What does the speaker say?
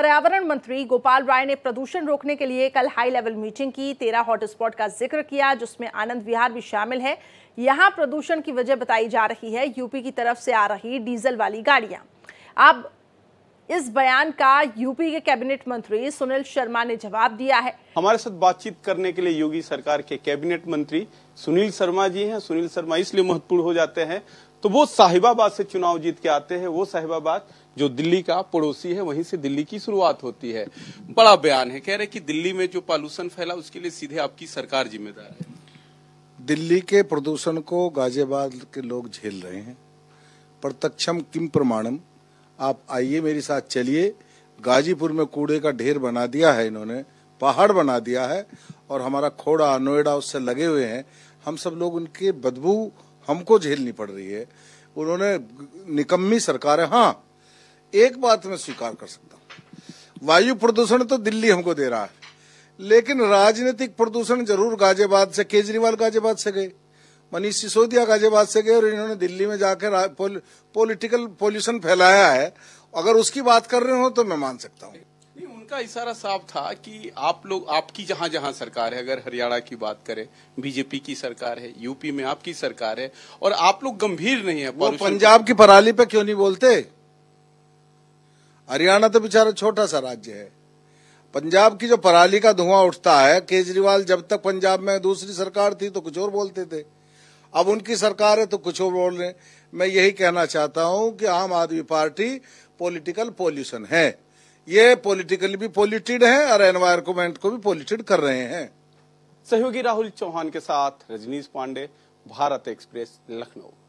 पर्यावरण मंत्री गोपाल राय ने प्रदूषण रोकने के लिए कल हाई लेवल मीटिंग की तेरह हॉटस्पॉट का जिक्र किया जिसमें आनंद विहार भी शामिल है यहाँ प्रदूषण की वजह बताई जा रही है यूपी की तरफ से आ रही डीजल वाली गाड़ियां अब इस बयान का यूपी के कैबिनेट मंत्री सुनील शर्मा ने जवाब दिया है हमारे साथ बातचीत करने के लिए योगी सरकार के कैबिनेट मंत्री सुनील शर्मा जी हैं सुनील शर्मा इसलिए महत्वपूर्ण हो जाते हैं तो वो साहिबाबाद से चुनाव जीत के आते हैं वो साहिबाबाद जो दिल्ली का पड़ोसी है वहीं से दिल्ली की शुरुआत होती है बड़ा बयान है कह रहे कि दिल्ली में जो पॉल्यूशन फैला उसके लिए सीधे आपकी सरकार जिम्मेदार है दिल्ली के प्रदूषण को गाजियाबाद के लोग झेल रहे हैं प्रत्यक्षम किम प्रमाणम आप आइए मेरे साथ चलिए गाजीपुर में कूड़े का ढेर बना दिया है इन्होंने पहाड़ बना दिया है और हमारा खोड़ा नोएडा उससे लगे हुए हैं हम सब लोग उनके बदबू हमको झेलनी पड़ रही है उन्होंने निकम्मी सरकार है हाँ एक बात मैं स्वीकार कर सकता हूँ वायु प्रदूषण तो दिल्ली हमको दे रहा है लेकिन राजनीतिक प्रदूषण जरूर गाजियाबाद से केजरीवाल गाजियाबाद से गए मनीष सिसोदिया गाजियाबाद से गए और इन्होंने दिल्ली में जाकर पोल, पॉलिटिकल पोल्यूशन फैलाया है अगर उसकी बात कर रहे हो तो मैं मान सकता हूँ नहीं उनका इशारा साफ था कि आप लोग आपकी जहां जहां सरकार है अगर हरियाणा की बात करें बीजेपी की सरकार है यूपी में आपकी सरकार है और आप लोग गंभीर नहीं है वो पंजाब की पराली पे क्यों नहीं बोलते हरियाणा तो बेचारा छोटा सा राज्य है पंजाब की जो पराली का धुआं उठता है केजरीवाल जब तक पंजाब में दूसरी सरकार थी तो कुछ और बोलते थे अब उनकी सरकार है तो कुछ और बोल रहे मैं यही कहना चाहता हूं कि आम आदमी पार्टी पॉलिटिकल पॉल्यूशन है ये पॉलिटिकली भी पॉलिटेड है और एनवायरमेंट को भी पॉलिटेड कर रहे हैं सहयोगी राहुल चौहान के साथ रजनीश पांडे भारत एक्सप्रेस लखनऊ